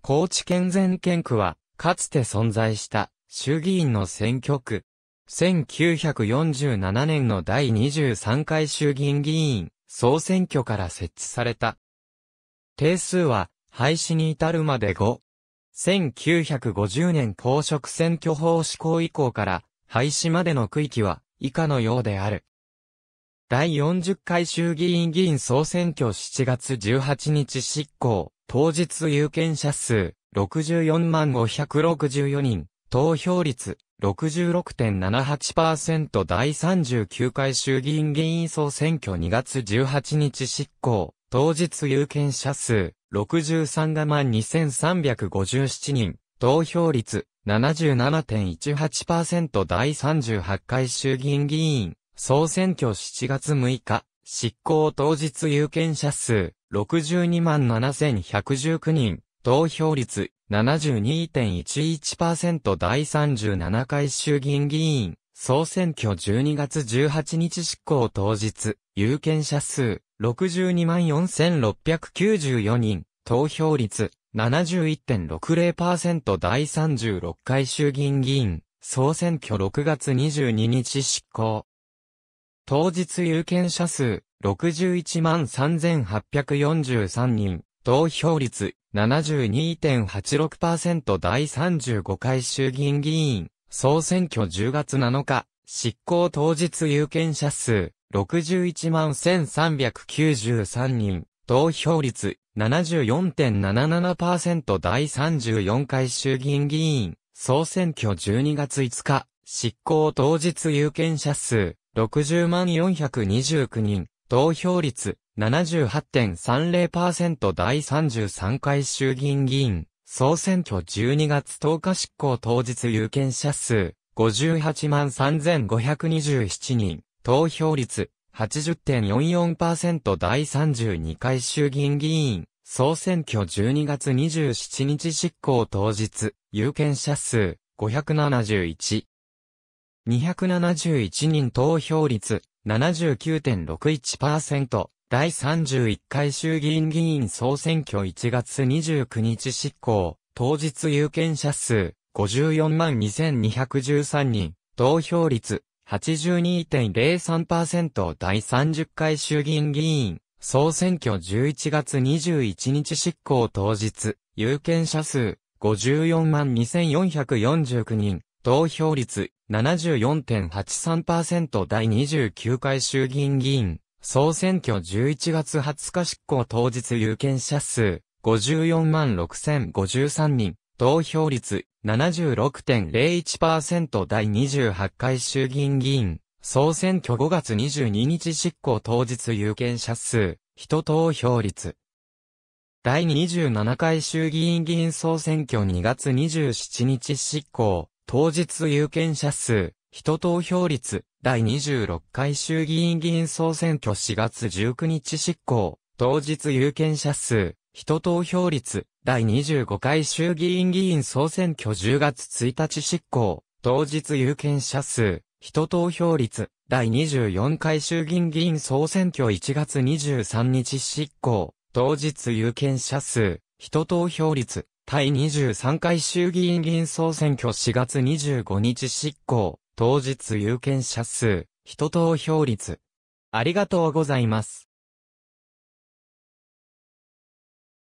高知県全県区は、かつて存在した衆議院の選挙区。1947年の第23回衆議院議員総選挙から設置された。定数は廃止に至るまで5。1950年公職選挙法施行以降から廃止までの区域は以下のようである。第40回衆議院議員総選挙7月18日執行。当日有権者数64万564人、投票率66.78%第39回衆議院議員総選挙2月18日執行、当日有権者数63万2357人、投票率77.18%第38回衆議院議員、総選挙7月6日、執行当日有権者数62万7119人、投票率72.11%第37回衆議院議員、総選挙12月18日執行当日、有権者数62万4694人、投票率71.60%第36回衆議院議員、総選挙6月22日執行。当日有権者数61万3843人、投票率72.86%第35回衆議院議員、総選挙10月7日、執行当日有権者数、61万1393人、投票率74.77%第34回衆議院議員、総選挙12月5日、執行当日有権者数、60万429人、投票率78.30%第33回衆議院議員、総選挙12月10日執行当日有権者数、58万3527人、投票率80.44%第32回衆議院議員、総選挙12月27日執行当日、有権者数571。271人投票率79.61%、第31回衆議院議員総選挙1月29日執行、当日有権者数54万2213人、投票率82.03%第30回衆議院議員、総選挙11月21日執行当日、有権者数54万2449人、投票率74.83%第29回衆議院議員、総選挙11月20日執行当日有権者数、54万6053人、投票率76.01%第28回衆議院議員、総選挙5月22日執行当日有権者数、人投票率。第27回衆議院議員総選挙2月27日執行、当日有権者数、人投票率、第26回衆議院議員総選挙4月19日執行、当日有権者数、人投票率、第25回衆議院議員総選挙10月1日執行、当日有権者数、人投票率、第24回衆議院議員総選挙1月23日執行、当日有権者数、人投票率、第23回衆議院議員総選挙4月25日執行、当日有権者数、人投票率。ありがとうございます。